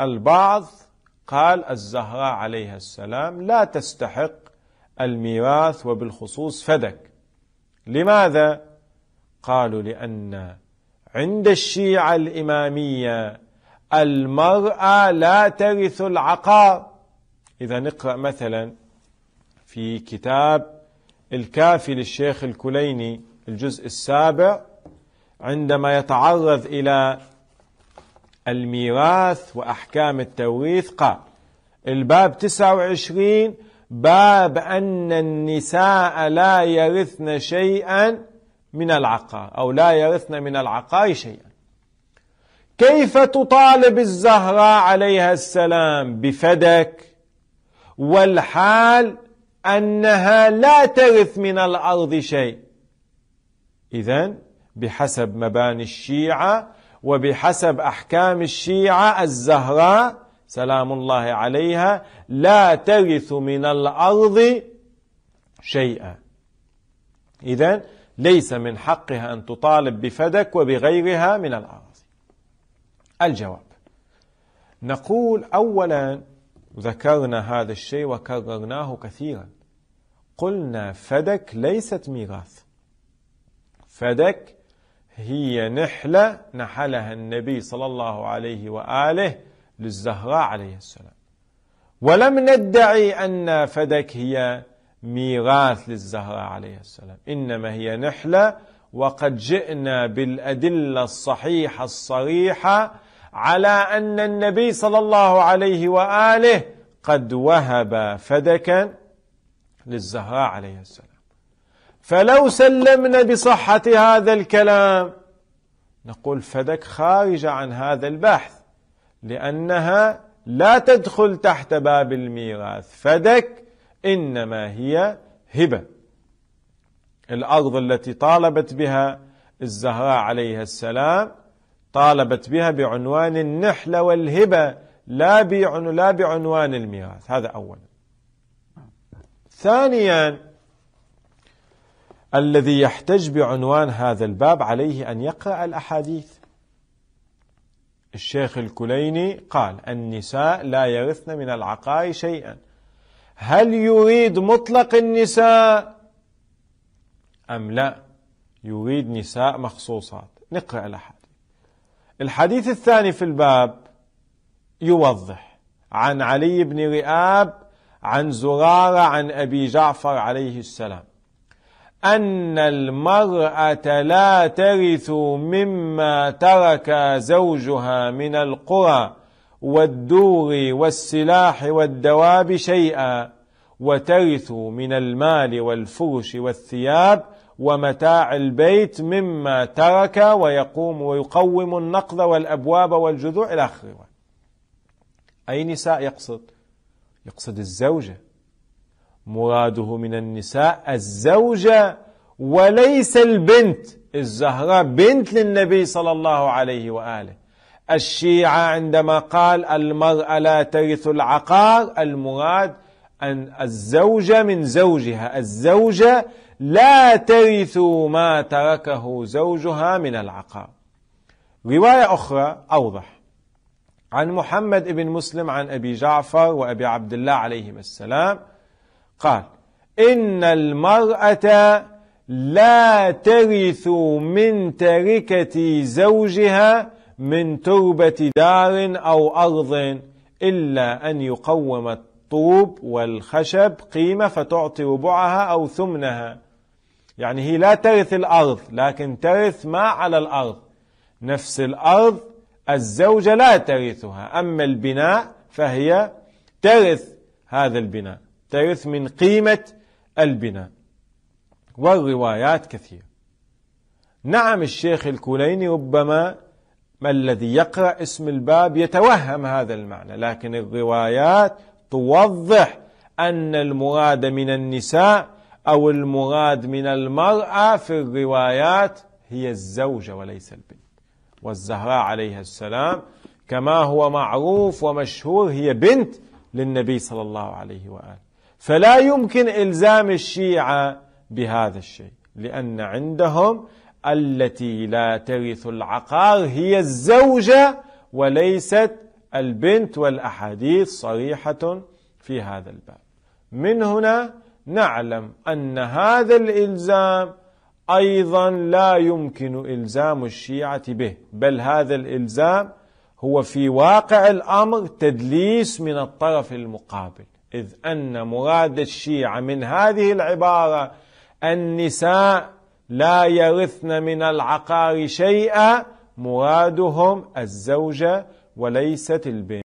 البعض قال الزهراء عليها السلام لا تستحق الميراث وبالخصوص فدك لماذا قالوا لان عند الشيعه الاماميه المراه لا ترث العقار اذا نقرا مثلا في كتاب الكافي للشيخ الكليني الجزء السابع عندما يتعرض الى الميراث وأحكام التوريث قال الباب 29 باب أن النساء لا يرثن شيئا من العقار أو لا يرثن من العقار شيئا كيف تطالب الزهراء عليها السلام بفدك والحال أنها لا ترث من الأرض شيء إذا بحسب مباني الشيعة وبحسب أحكام الشيعة الزهراء سلام الله عليها لا ترث من الأرض شيئا إذا ليس من حقها أن تطالب بفدك وبغيرها من الأرض الجواب نقول أولا ذكرنا هذا الشيء وكررناه كثيرا قلنا فدك ليست ميراث فدك هي نحلة نحلها النبي صلى الله عليه وآله للزهراء عليه السلام ولم ندعي أن فدك هي ميراث للزهراء عليه السلام إنما هي نحلة وقد جئنا بالأدلة الصحيحة الصريحة على أن النبي صلى الله عليه وآله قد وهب فدكا للزهراء عليه السلام فلو سلمنا بصحة هذا الكلام نقول فدك خارجة عن هذا البحث لأنها لا تدخل تحت باب الميراث فدك إنما هي هبة الأرض التي طالبت بها الزهراء عليها السلام طالبت بها بعنوان النحلة والهبة لا لا بعنوان الميراث هذا أولا ثانيا الذي يحتج بعنوان هذا الباب عليه أن يقرأ الأحاديث الشيخ الكليني قال النساء لا يرثن من العقار شيئا هل يريد مطلق النساء أم لا يريد نساء مخصوصات نقرأ الأحاديث الحديث الثاني في الباب يوضح عن علي بن رئاب عن زرارة عن أبي جعفر عليه السلام أن المرأة لا ترث مما ترك زوجها من القرى والدور والسلاح والدواب شيئا وترث من المال والفرش والثياب ومتاع البيت مما ترك ويقوم ويقوم النقض والأبواب والجذوع إلى آخره أي نساء يقصد؟ يقصد الزوجة مراده من النساء الزوجة وليس البنت الزهراء بنت للنبي صلى الله عليه وآله الشيعة عندما قال المرأة لا ترث العقار المراد أن الزوجة من زوجها الزوجة لا ترث ما تركه زوجها من العقار رواية أخرى أوضح عن محمد بن مسلم عن أبي جعفر وأبي عبد الله عليهما السلام قال إن المرأة لا ترث من تركة زوجها من تربة دار أو أرض إلا أن يقوم الطوب والخشب قيمة فتعطي ربعها أو ثمنها يعني هي لا ترث الأرض لكن ترث ما على الأرض نفس الأرض الزوجة لا ترثها أما البناء فهي ترث هذا البناء ترث من قيمة البناء والروايات كثيرة نعم الشيخ الكوليني ربما ما الذي يقرأ اسم الباب يتوهم هذا المعنى لكن الروايات توضح أن المراد من النساء أو المراد من المرأة في الروايات هي الزوجة وليس البنت والزهراء عليها السلام كما هو معروف ومشهور هي بنت للنبي صلى الله عليه وآله فلا يمكن الزام الشيعه بهذا الشيء لان عندهم التي لا ترث العقار هي الزوجه وليست البنت والاحاديث صريحه في هذا الباب من هنا نعلم ان هذا الالزام ايضا لا يمكن الزام الشيعه به بل هذا الالزام هو في واقع الامر تدليس من الطرف المقابل إذ أن مراد الشيعة من هذه العبارة النساء لا يرثن من العقار شيئا مرادهم الزوجة وليست البنت